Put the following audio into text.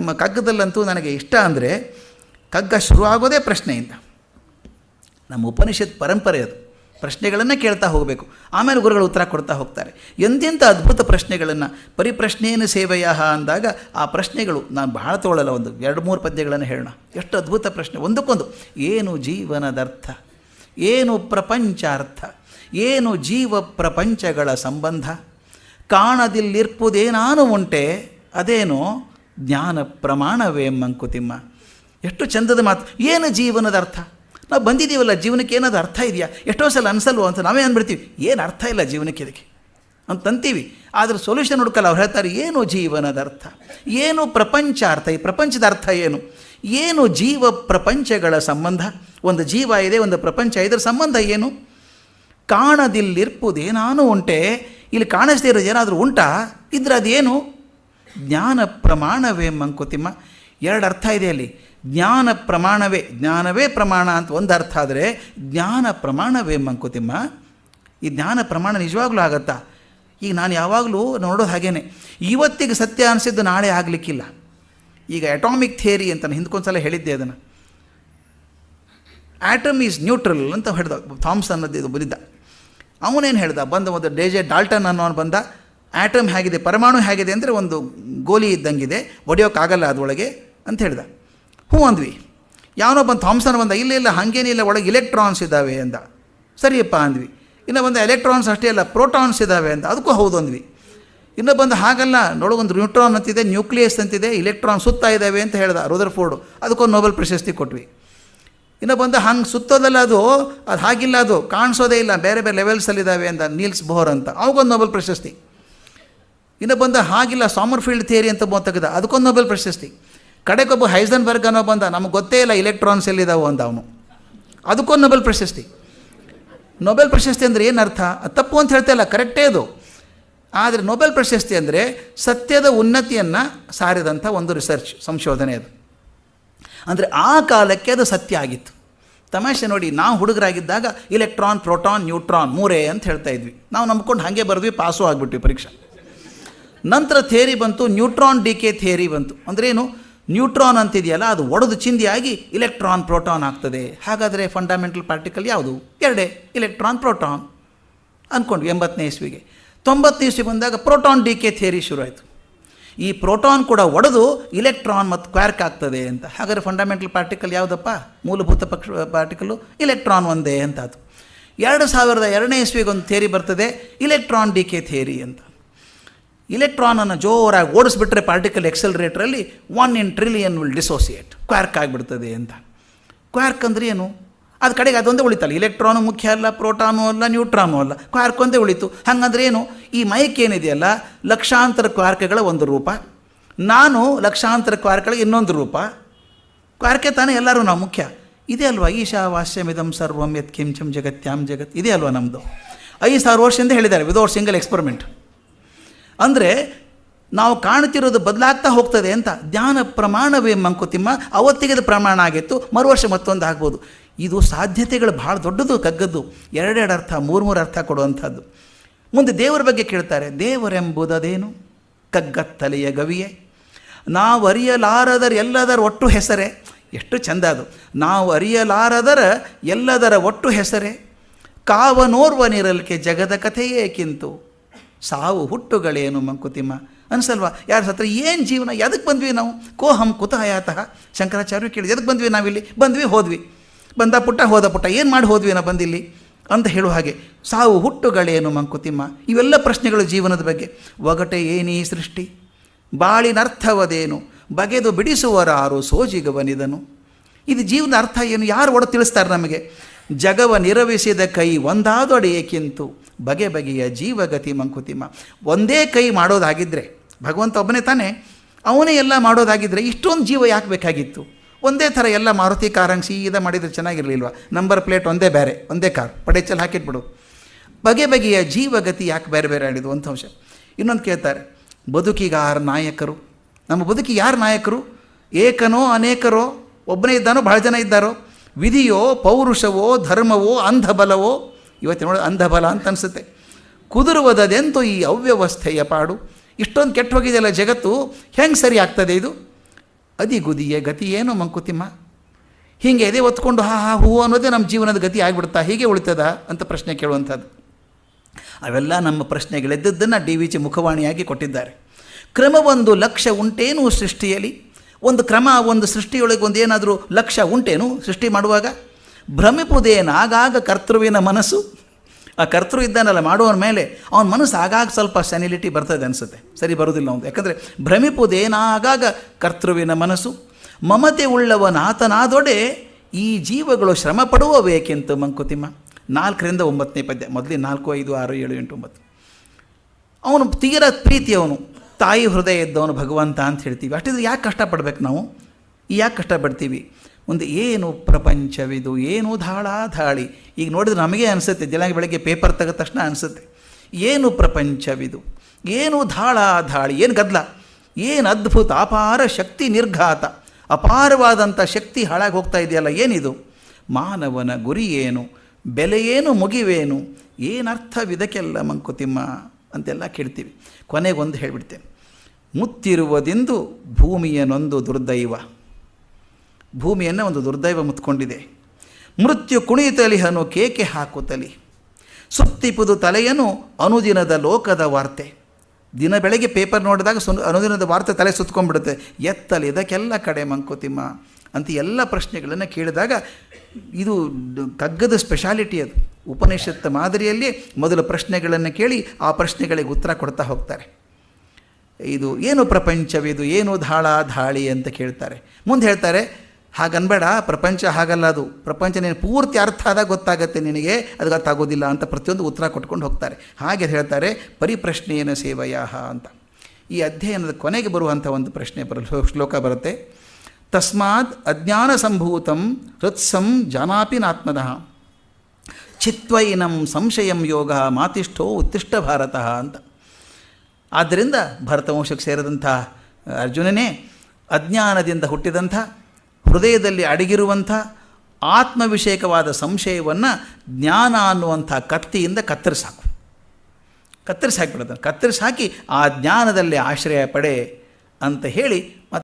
ನಮ್ಮ ಕಗ್ಗದಲ್ಲಂತೂ ನನಗೆ ಇಷ್ಟ ಅಂದರೆ ಕಗ್ಗ ಶುರುವಾಗೋದೇ ಪ್ರಶ್ನೆಯಿಂದ ನಮ್ಮ ಉಪನಿಷತ್ ಪರಂಪರೆ ಅದು ಪ್ರಶ್ನೆಗಳನ್ನು ಕೇಳ್ತಾ ಹೋಗಬೇಕು ಆಮೇಲೆ ಗುರುಗಳು ಉತ್ತರ ಕೊಡ್ತಾ ಹೋಗ್ತಾರೆ ಎಂತೆಂಥ ಅದ್ಭುತ ಪ್ರಶ್ನೆಗಳನ್ನು ಪರಿಪ್ರಶ್ನೆಯನ್ನು ಸೇವೆಯ ಅಂದಾಗ ಆ ಪ್ರಶ್ನೆಗಳು ನಾನು ಬಹಳ ತೊಗೊಳ್ಳಲ್ಲ ಒಂದು ಎರಡು ಮೂರು ಪದ್ಯಗಳನ್ನು ಹೇಳೋಣ ಎಷ್ಟು ಅದ್ಭುತ ಪ್ರಶ್ನೆ ಒಂದಕ್ಕೊಂದು ಏನು ಜೀವನದರ್ಥ ಏನು ಅರ್ಥ ಏನು ಜೀವ ಪ್ರಪಂಚಗಳ ಸಂಬಂಧ ಕಾಣದಿಲ್ಲಿರ್ಪುದೇನಾನು ಉಂಟೆ ಅದೇನು ಜ್ಞಾನ ಪ್ರಮಾಣವೇ ಮಂಕುತಿಮ್ಮ ಎಷ್ಟು ಚಂದದ ಮಾತು ಏನು ಜೀವನದ ಅರ್ಥ ನಾವು ಬಂದಿದ್ದೀವಲ್ಲ ಜೀವನಕ್ಕೆ ಏನಾದರೂ ಅರ್ಥ ಇದೆಯಾ ಎಷ್ಟೋ ಸಲ ಅನಿಸಲ್ವೋ ಅಂತ ನಾವೇ ಅಂದ್ಬಿಡ್ತೀವಿ ಏನು ಅರ್ಥ ಇಲ್ಲ ಜೀವನಕ್ಕೆ ಇದಕ್ಕೆ ಅಂತಂತೀವಿ ಆದರೆ ಸೊಲ್ಯೂಷನ್ ಹುಡ್ಕಲ್ಲ ಅವ್ರು ಹೇಳ್ತಾರೆ ಏನು ಜೀವನದ ಅರ್ಥ ಏನು ಪ್ರಪಂಚ ಅರ್ಥ ಈ ಪ್ರಪಂಚದ ಅರ್ಥ ಏನು ಏನು ಜೀವ ಪ್ರಪಂಚಗಳ ಸಂಬಂಧ ಒಂದು ಜೀವ ಇದೆ ಒಂದು ಪ್ರಪಂಚ ಇದರ ಸಂಬಂಧ ಏನು ಕಾಣದಿಲ್ಲಿರ್ಪುದೇನಾನು ಉಂಟೆ ಇಲ್ಲಿ ಕಾಣಿಸ್ದೇ ಇರೋದು ಏನಾದರೂ ಉಂಟಾ ಇದ್ರೆ ಅದೇನು ಜ್ಞಾನ ಪ್ರಮಾಣವೇ ಮಂಕುತಿಮ್ಮ ಎರಡು ಅರ್ಥ ಇದೆ ಅಲ್ಲಿ ಜ್ಞಾನ ಪ್ರಮಾಣವೇ ಜ್ಞಾನವೇ ಪ್ರಮಾಣ ಅಂತ ಒಂದು ಅರ್ಥ ಆದರೆ ಜ್ಞಾನ ಪ್ರಮಾಣವೇ ಮಂಕುತಿಮ್ಮ ಈ ಜ್ಞಾನ ಪ್ರಮಾಣ ನಿಜವಾಗ್ಲೂ ಆಗತ್ತಾ ಈಗ ನಾನು ಯಾವಾಗಲೂ ನೋಡೋದು ಹಾಗೇನೆ ಇವತ್ತಿಗೆ ಸತ್ಯ ಅನಿಸಿದ್ದು ನಾಳೆ ಆಗಲಿಕ್ಕಿಲ್ಲ ಈಗ ಅಟಾಮಿಕ್ ಥಿಯರಿ ಅಂತ ನಾನು ಹಿಂದ್ಕೊಂದು ಸಲ ಹೇಳಿದ್ದೆ ಅದನ್ನು ಆ್ಯಟಮ್ ಈಸ್ ನ್ಯೂಟ್ರಲ್ ಅಂತ ಹೇಳ್ದ ಥಾಮ್ಸನ್ ಅದು ಬಂದಿದ್ದ ಅವನೇನು ಹೇಳ್ದ ಬಂದ ಒಂದು ಡೇಜೆ ಡಾಲ್ಟನ್ ಅನ್ನೋನು ಬಂದ ಆ್ಯಟಮ್ ಹೇಗಿದೆ ಪರಮಾಣು ಹೇಗಿದೆ ಅಂದರೆ ಒಂದು ಗೋಲಿ ಇದ್ದಂಗಿದೆ ಒಡೆಯೋಕ್ಕಾಗಲ್ಲ ಅದರೊಳಗೆ ಅಂತ ಹೇಳ್ದ ಹ್ಞೂ ಅಂದ್ವಿ ಬಂದು ಥಾಮ್ಸನ್ ಬಂದ ಇಲ್ಲ ಇಲ್ಲ ಹಾಗೇನಿಲ್ಲ ಒಳಗೆ ಇಲೆಕ್ಟ್ರಾನ್ಸ್ ಇದ್ದಾವೆ ಅಂದ ಸರಿಯಪ್ಪ ಅಂದ್ವಿ ಇನ್ನು ಬಂದು ಎಲೆಕ್ಟ್ರಾನ್ಸ್ ಅಷ್ಟೇ ಅಲ್ಲ ಪ್ರೋಟಾನ್ಸ್ ಇದ್ದಾವೆ ಅಂತ ಅದಕ್ಕೂ ಹೌದು ಅಂದ್ವಿ ಇನ್ನು ಬಂದು ಹಾಗಲ್ಲ ನೋಡೋಗೊಂದು ನ್ಯೂಟ್ರಾನ್ ಅಂತಿದೆ ನ್ಯೂಕ್ಲಿಯಸ್ ಅಂತಿದೆ ಇಲೆಕ್ಟ್ರಾನ್ ಸುತ್ತಾ ಇದ್ದಾವೆ ಅಂತ ಹೇಳ್ದ ಫೋರ್ಡು ಅದಕ್ಕೊಂದು ನೋಬೆಲ್ ಪ್ರಶಸ್ತಿ ಕೊಟ್ವಿ ಇನ್ನು ಬಂದು ಹಂಗೆ ಸುತ್ತೋದಲ್ಲ ಅದು ಅದು ಹಾಗಿಲ್ಲ ಅದು ಕಾಣಿಸೋದೇ ಇಲ್ಲ ಬೇರೆ ಬೇರೆ ಲೆವೆಲ್ಸಲ್ಲಿದ್ದಾವೆ ಅಂತ ನೀಲ್ಸ್ ಬೋರ್ ಅಂತ ಅವಗೊಂದು ನೊಬೆಲ್ ಪ್ರಶಸ್ತಿ ಇನ್ನು ಬಂದ ಹಾಗಿಲ್ಲ ಫೀಲ್ಡ್ ಥಿಯರಿ ಅಂತ ಬಂತಕ್ಕದ ಅದಕ್ಕೊಂದು ನೊಬೆಲ್ ಪ್ರಶಸ್ತಿ ಕಡೆಗೊಬ್ಬ ಹೈಸನ್ ಅನ್ನೋ ಬಂದ ನಮಗೆ ಗೊತ್ತೇ ಇಲ್ಲ ಇಲೆಕ್ಟ್ರಾನ್ಸ್ ಎಲ್ಲಿದ್ದಾವೆ ಅಂದ ಅವನು ಅದಕ್ಕೊಂದು ನೊಬೆಲ್ ಪ್ರಶಸ್ತಿ ನೊಬೆಲ್ ಪ್ರಶಸ್ತಿ ಅಂದರೆ ಏನರ್ಥ ತಪ್ಪು ಅಂತ ಹೇಳ್ತಾ ಇಲ್ಲ ಕರೆಕ್ಟೇ ಅದು ಆದರೆ ನೊಬೆಲ್ ಪ್ರಶಸ್ತಿ ಅಂದರೆ ಸತ್ಯದ ಉನ್ನತಿಯನ್ನು ಸಾರಿದಂಥ ಒಂದು ರಿಸರ್ಚ್ ಸಂಶೋಧನೆ ಅದು ಅಂದರೆ ಆ ಕಾಲಕ್ಕೆ ಅದು ಸತ್ಯ ಆಗಿತ್ತು ತಮಾಷೆ ನೋಡಿ ನಾವು ಹುಡುಗರಾಗಿದ್ದಾಗ ಇಲೆಕ್ಟ್ರಾನ್ ಪ್ರೋಟಾನ್ ನ್ಯೂಟ್ರಾನ್ ಮೂರೇ ಅಂತ ಹೇಳ್ತಾ ಇದ್ವಿ ನಾವು ನಂಬ್ಕೊಂಡು ಹಾಗೆ ಬರೆದ್ವಿ ಪಾಸು ಆಗಿಬಿಟ್ವಿ ಪರೀಕ್ಷೆ ನಂತರ ಥೇರಿ ಬಂತು ನ್ಯೂಟ್ರಾನ್ ಡಿ ಕೆ ಥೇರಿ ಬಂತು ಏನು ನ್ಯೂಟ್ರಾನ್ ಅಂತಿದೆಯಲ್ಲ ಅದು ಒಡೆದು ಚಿಂದಿಯಾಗಿ ಇಲೆಕ್ಟ್ರಾನ್ ಪ್ರೋಟಾನ್ ಆಗ್ತದೆ ಹಾಗಾದರೆ ಫಂಡಮೆಂಟಲ್ ಪಾರ್ಟಿಕಲ್ ಯಾವುದು ಎರಡೇ ಇಲೆಕ್ಟ್ರಾನ್ ಪ್ರೋಟಾನ್ ಅಂದ್ಕೊಂಡ್ವಿ ಎಂಬತ್ತನೇ ಇಸ್ವಿಗೆ ತೊಂಬತ್ತನೇ ಇಸ್ವಿ ಬಂದಾಗ ಪ್ರೋಟಾನ್ ಡಿ ಕೆ ಥಿಯರಿ ಶುರುವಾಯಿತು ಈ ಪ್ರೋಟಾನ್ ಕೂಡ ಒಡೆದು ಇಲೆಕ್ಟ್ರಾನ್ ಮತ್ತು ಕ್ವಾರ್ಕ್ ಆಗ್ತದೆ ಅಂತ ಹಾಗಾದರೆ ಫಂಡಮೆಂಟಲ್ ಪಾರ್ಟಿಕಲ್ ಯಾವುದಪ್ಪ ಮೂಲಭೂತ ಪಕ್ಷ ಪಾರ್ಟಿಕಲ್ಲು ಇಲೆಕ್ಟ್ರಾನ್ ಒಂದೇ ಅಂತ ಅದು ಎರಡು ಸಾವಿರದ ಎರಡನೇ ಒಂದು ಥೇರಿ ಬರ್ತದೆ ಇಲೆಕ್ಟ್ರಾನ್ ಡಿ ಕೆ ಥೇರಿ ಅಂತ ಇಲೆಕ್ಟ್ರಾನನ್ನು ಜೋರಾಗಿ ಓಡಿಸ್ಬಿಟ್ರೆ ಪಾರ್ಟಿಕಲ್ ಎಕ್ಸೆಲ್ರೇಟ್ರಲ್ಲಿ one in trillion will dissociate quark ಆಗಿಬಿಡ್ತದೆ ಅಂತ ಕ್ವಾರ್ಕ್ ಅಂದರೆ ಏನು ಅದು ಕಡೆಗೆ ಅದೊಂದೇ ಉಳಿತಲ್ಲ ಇಲೆಕ್ಟ್ರಾನು ಮುಖ್ಯ ಅಲ್ಲ ಪ್ರೋಟಾನು ಅಲ್ಲ ನ್ಯೂಟ್ರಾನು ಅಲ್ಲ ಕ್ವಾರ್ಕ್ ಒಂದೇ ಉಳಿತು ಹಾಗಂದ್ರೆ ಏನು ಈ ಮೈಕ್ ಏನಿದೆಯಲ್ಲ ಲಕ್ಷಾಂತರ ಕ್ವಾರ್ಕ್ಗಳ ಒಂದು ರೂಪ ನಾನು ಲಕ್ಷಾಂತರ ಕ್ವಾರ್ಕ್ಗಳ ಇನ್ನೊಂದು ರೂಪ ಕ್ವಾರ್ಕೆ ತಾನೇ ಎಲ್ಲರೂ ನಾವು ಮುಖ್ಯ ಇದೇ ಅಲ್ವಾ ಈಶಾ ವಾಸ್ಯಮಿದಂ ಸರ್ವಂ ಯತ್ ಕಿಂಚಂ ಜಗತ್ಯಾಂ ಜಗತ್ ಇದೇ ಅಲ್ವಾ ನಮ್ಮದು ಐದು ಸಾವಿರ ವರ್ಷದಿಂದ ಹೇಳಿದ್ದಾರೆ ವಿದೌಟ್ ಸಿಂಗಲ್ ಎಕ್ಸ್ಪರಿಮೆಂಟ್ ಅಂದರೆ ನಾವು ಕಾಣ್ತಿರೋದು ಬದಲಾಗ್ತಾ ಹೋಗ್ತದೆ ಅಂತ ಧ್ಯಾನ ಪ್ರಮಾಣವೇ ಮಂಕುತಿಮ್ಮ ಅವತ್ತಿಗೆ ಪ್ರಮಾಣ ಆಗಿತ್ತು ಮರು ವರ್ಷ ಮತ್ತೊಂದು ಆಗ್ಬೋದು ಇದು ಸಾಧ್ಯತೆಗಳು ಭಾಳ ದೊಡ್ಡದು ಕಗ್ಗದ್ದು ಎರಡೆರಡು ಅರ್ಥ ಮೂರು ಮೂರು ಅರ್ಥ ಕೊಡುವಂಥದ್ದು ಮುಂದೆ ದೇವರ ಬಗ್ಗೆ ಕೇಳ್ತಾರೆ ದೇವರೆಂಬುದೇನು ಕಗ್ಗತ್ತಲೆಯ ಗವಿಯೇ ನಾವು ಅರಿಯಲಾರದರ ಎಲ್ಲದರ ಒಟ್ಟು ಹೆಸರೇ ಎಷ್ಟು ಚೆಂದ ಅದು ನಾವು ಅರಿಯಲಾರದರ ಎಲ್ಲದರ ಒಟ್ಟು ಹೆಸರೇ ಕಾವನೋರ್ವನಿರಲ್ಕೆ ಜಗದ ಕಥೆಯೇ ಕಿಂತು ಸಾವು ಹುಟ್ಟುಗಳೇನು ಮಂಕುತಿಮ್ಮ ಅನ್ಸಲ್ವಾ ಯಾರು ಸತ್ರ ಏನು ಜೀವನ ಎದಕ್ಕೆ ಬಂದ್ವಿ ನಾವು ಕೋಹಂ ಹಂ ಕುತಃ ಯಾತಃ ಶಂಕರಾಚಾರ್ಯ ಕೇಳಿದ್ವಿ ಎದಕ್ಕೆ ಬಂದ್ವಿ ನಾವಿಲ್ಲಿ ಬಂದ್ವಿ ಹೋದ್ವಿ ಬಂದ ಪುಟ್ಟ ಹೋದ ಪುಟ್ಟ ಏನು ಮಾಡಿ ಹೋದ್ವಿ ನಾವು ಬಂದಿಲ್ಲಿ ಅಂತ ಹೇಳುವ ಹಾಗೆ ಸಾವು ಹುಟ್ಟುಗಳೇನು ಮಂಕುತಿಮ್ಮ ಇವೆಲ್ಲ ಪ್ರಶ್ನೆಗಳು ಜೀವನದ ಬಗ್ಗೆ ಒಗಟೆ ಏನೀ ಸೃಷ್ಟಿ ಬಾಳಿನರ್ಥವದೇನು ಬಗೆದು ಬಿಡಿಸುವರಾರು ಸೋಜಿಗವನಿದನು ಇದು ಜೀವನ ಅರ್ಥ ಏನು ಯಾರು ಒಡ ತಿಳಿಸ್ತಾರೆ ನಮಗೆ ಜಗವ ನಿರವಿಸಿದ ಕೈ ಒಂದಾದೊಡೆಯೇಕಿಂತು ಬಗೆ ಬಗೆಯ ಜೀವಗತಿ ಮಂಕುತಿಮ್ಮ ಒಂದೇ ಕೈ ಮಾಡೋದಾಗಿದ್ದರೆ ಭಗವಂತ ಒಬ್ಬನೇ ತಾನೇ ಅವನೇ ಎಲ್ಲ ಮಾಡೋದಾಗಿದ್ದರೆ ಇಷ್ಟೊಂದು ಜೀವ ಯಾಕೆ ಬೇಕಾಗಿತ್ತು ಒಂದೇ ಥರ ಎಲ್ಲ ಮಾರುತಿ ಕಾರಂಗ್ ಸೀದ ಮಾಡಿದರೆ ಚೆನ್ನಾಗಿರಲಿಲ್ವ ನಂಬರ್ ಪ್ಲೇಟ್ ಒಂದೇ ಬೇರೆ ಒಂದೇ ಕಾರ್ ಪಡೆಚಲ್ಲಿ ಹಾಕಿಟ್ಬಿಡು ಬಗೆ ಬಗೆಯ ಜೀವಗತಿ ಯಾಕೆ ಬೇರೆ ಬೇರೆ ಆಡಿದ್ದು ಒಂದು ಅಂಶ ಇನ್ನೊಂದು ಕೇಳ್ತಾರೆ ಬದುಕಿಗಾರ ನಾಯಕರು ನಮ್ಮ ಬದುಕಿಗೆ ಯಾರು ನಾಯಕರು ಏಕನೋ ಅನೇಕರೋ ಒಬ್ಬನೇ ಇದ್ದಾನೋ ಭಾಳ ಜನ ಇದ್ದಾರೋ ವಿಧಿಯೋ ಪೌರುಷವೋ ಧರ್ಮವೋ ಅಂಧಬಲವೋ ಇವತ್ತು ನೋಡೋದು ಅಂಧಬಲ ಅಂತ ಅನಿಸುತ್ತೆ ಕುದುರುವುದದೆಂತೂ ಈ ಅವ್ಯವಸ್ಥೆಯ ಪಾಡು ಇಷ್ಟೊಂದು ಕೆಟ್ಟ ಹೋಗಿದೆಯಲ್ಲ ಜಗತ್ತು ಹೆಂಗೆ ಸರಿ ಆಗ್ತದೆ ಇದು ಗುದಿಯ ಗತಿ ಏನು ಮಂಕುತಿಮ್ಮ ಹೀಗೆ ಎದೆ ಒತ್ಕೊಂಡು ಹಾ ಹಾ ಹೂ ಅನ್ನೋದೇ ನಮ್ಮ ಜೀವನದ ಗತಿ ಆಗಿಬಿಡ್ತಾ ಹೀಗೆ ಉಳಿತದ ಅಂತ ಪ್ರಶ್ನೆ ಕೇಳುವಂಥದ್ದು ಅವೆಲ್ಲ ನಮ್ಮ ಪ್ರಶ್ನೆಗಳೆದ್ದದ್ದನ್ನು ಡಿ ವಿ ಜಿ ಮುಖವಾಣಿಯಾಗಿ ಕೊಟ್ಟಿದ್ದಾರೆ ಕ್ರಮವೊಂದು ಲಕ್ಷ ಉಂಟೇನು ಸೃಷ್ಟಿಯಲ್ಲಿ ಒಂದು ಕ್ರಮ ಒಂದು ಸೃಷ್ಟಿಯೊಳಗೆ ಒಂದು ಏನಾದರೂ ಲಕ್ಷ ಉಂಟೇನು ಸೃಷ್ಟಿ ಮಾಡುವಾಗ ಭ್ರಮಿಪುದೇನ ಆಗಾಗ ಕರ್ತೃವಿನ ಮನಸ್ಸು ಆ ಕರ್ತೃ ಇದ್ದಾನಲ್ಲ ಮಾಡೋನ ಮೇಲೆ ಅವನ ಮನಸ್ಸು ಆಗಾಗ ಸ್ವಲ್ಪ ಸೆನಿಲಿಟಿ ಬರ್ತದೆ ಅನಿಸುತ್ತೆ ಸರಿ ಬರೋದಿಲ್ಲ ಅವನು ಯಾಕಂದರೆ ಭ್ರಮಿಪುದೇನ ಆಗಾಗ ಕರ್ತೃವಿನ ಮನಸ್ಸು ಮಮತೆ ಉಳ್ಳವನಾತನಾದೊಡೆ ಈ ಜೀವಗಳು ಶ್ರಮ ಪಡುವ ಬೇಕೆಂತ ಮಂಕುತಿಮ್ಮ ನಾಲ್ಕರಿಂದ ಒಂಬತ್ತನೇ ಪದ್ಯ ಮೊದಲೇ ನಾಲ್ಕು ಐದು ಆರು ಏಳು ಎಂಟು ಒಂಬತ್ತು ಅವನು ತೀರ ಪ್ರೀತಿ ಅವನು ತಾಯಿ ಹೃದಯ ಇದ್ದವನು ಭಗವಂತ ಅಂತ ಹೇಳ್ತೀವಿ ಅಷ್ಟಿದ್ರೆ ಯಾಕೆ ಕಷ್ಟಪಡ್ಬೇಕು ನಾವು ಯಾಕೆ ಕಷ್ಟಪಡ್ತೀವಿ ಒಂದು ಏನು ಪ್ರಪಂಚವಿದು ಏನು ಧಾಳಿ ಈಗ ನೋಡಿದ್ರೆ ನಮಗೆ ಅನಿಸುತ್ತೆ ದಿನಾಂಕ ಬೆಳಗ್ಗೆ ಪೇಪರ್ ತೆಗೆದ ತಕ್ಷಣ ಅನಿಸುತ್ತೆ ಏನು ಪ್ರಪಂಚವಿದು ಏನು ಧಾಳ ಧಾಳಿ ಏನು ಗದ್ಲ ಏನು ಅದ್ಭುತ ಅಪಾರ ಶಕ್ತಿ ನಿರ್ಘಾತ ಅಪಾರವಾದಂಥ ಶಕ್ತಿ ಹಾಳಾಗಿ ಹೋಗ್ತಾ ಇದೆಯಲ್ಲ ಏನಿದು ಮಾನವನ ಗುರಿ ಏನು ಬೆಲೆಯೇನು ಮುಗಿವೇನು ಏನರ್ಥವಿದಕ್ಕೆಲ್ಲ ಮಂಕುತಿಮ್ಮ ಅಂತೆಲ್ಲ ಕೇಳ್ತೀವಿ ಕೊನೆಗೊಂದು ಹೇಳಿಬಿಡ್ತೇನೆ ಮುತ್ತಿರುವುದಿಂದು ಭೂಮಿಯನೊಂದು ದುರ್ದೈವ ಭೂಮಿಯನ್ನು ಒಂದು ದುರ್ದೈವ ಮುತ್ಕೊಂಡಿದೆ ಮೃತ್ಯು ಹನು ಕೇಕೆ ಹಾಕುತ್ತಲಿ ಸುತ್ತಿಪುದು ತಲೆಯನು ಅನುದಿನದ ಲೋಕದ ವಾರ್ತೆ ದಿನ ಬೆಳಗ್ಗೆ ಪೇಪರ್ ನೋಡಿದಾಗ ಸು ಅನುದಿನದ ವಾರ್ತೆ ತಲೆ ಸುತ್ಕೊಂಡ್ಬಿಡುತ್ತೆ ಇದಕ್ಕೆಲ್ಲ ಕಡೆ ಮಂಕುತಿಮ್ಮ ಅಂತ ಎಲ್ಲ ಪ್ರಶ್ನೆಗಳನ್ನು ಕೇಳಿದಾಗ ಇದು ಕಗ್ಗದ ಸ್ಪೆಷಾಲಿಟಿ ಅದು ಉಪನಿಷತ್ತ ಮಾದರಿಯಲ್ಲಿ ಮೊದಲು ಪ್ರಶ್ನೆಗಳನ್ನು ಕೇಳಿ ಆ ಪ್ರಶ್ನೆಗಳಿಗೆ ಉತ್ತರ ಕೊಡ್ತಾ ಹೋಗ್ತಾರೆ ಇದು ಏನು ಪ್ರಪಂಚವಿದು ಏನು ಧಾಳ ಧಾಳಿ ಅಂತ ಕೇಳ್ತಾರೆ ಮುಂದೆ ಹೇಳ್ತಾರೆ ಹಾಗನ್ಬೇಡ ಪ್ರಪಂಚ ಹಾಗಲ್ಲ ಅದು ಪ್ರಪಂಚ ನೀನು ಪೂರ್ತಿ ಅರ್ಥ ಆದಾಗ ಗೊತ್ತಾಗತ್ತೆ ನಿನಗೆ ಅದಕ್ಕೆ ಅರ್ಥ ಆಗೋದಿಲ್ಲ ಅಂತ ಪ್ರತಿಯೊಂದು ಉತ್ತರ ಕೊಟ್ಕೊಂಡು ಹೋಗ್ತಾರೆ ಹಾಗೆ ಹೇಳ್ತಾರೆ ಪರಿಪ್ರಶ್ನೆಯನ್ನು ಸೇವಯಾಹ ಅಂತ ಈ ಅಧ್ಯಯನದ ಕೊನೆಗೆ ಬರುವಂಥ ಒಂದು ಪ್ರಶ್ನೆ ಬರ ಶ್ಲೋಕ ಬರುತ್ತೆ ತಸ್ಮಾತ್ ಅಜ್ಞಾನ ಸಂಭೂತಂ ಹೃತ್ಸಂ ನಾತ್ಮನಃ ಚಿತ್ವೈನಂ ಸಂಶಯಂ ಯೋಗ ಮಾತಿಷ್ಠೋ ಉತ್ತಿಷ್ಟ ಭಾರತ ಅಂತ ಆದ್ದರಿಂದ ಭರತವಂಶಕ್ಕೆ ಸೇರಿದಂಥ ಅರ್ಜುನನೇ ಅಜ್ಞಾನದಿಂದ ಹುಟ್ಟಿದಂಥ ಹೃದಯದಲ್ಲಿ ಅಡಗಿರುವಂಥ ಆತ್ಮವಿಷಯಕವಾದ ಸಂಶಯವನ್ನು ಜ್ಞಾನ ಅನ್ನುವಂಥ ಕತ್ತಿಯಿಂದ ಕತ್ತರಿಸಾಕು ಹಾಕು ಕತ್ತರಿಸಿ ಹಾಕಿಬಿಡುತ್ತೆ ಕತ್ತರಿಸಿ ಹಾಕಿ ಆ ಜ್ಞಾನದಲ್ಲಿ ಆಶ್ರಯ ಪಡೆ ಅಂತ ಹೇಳಿ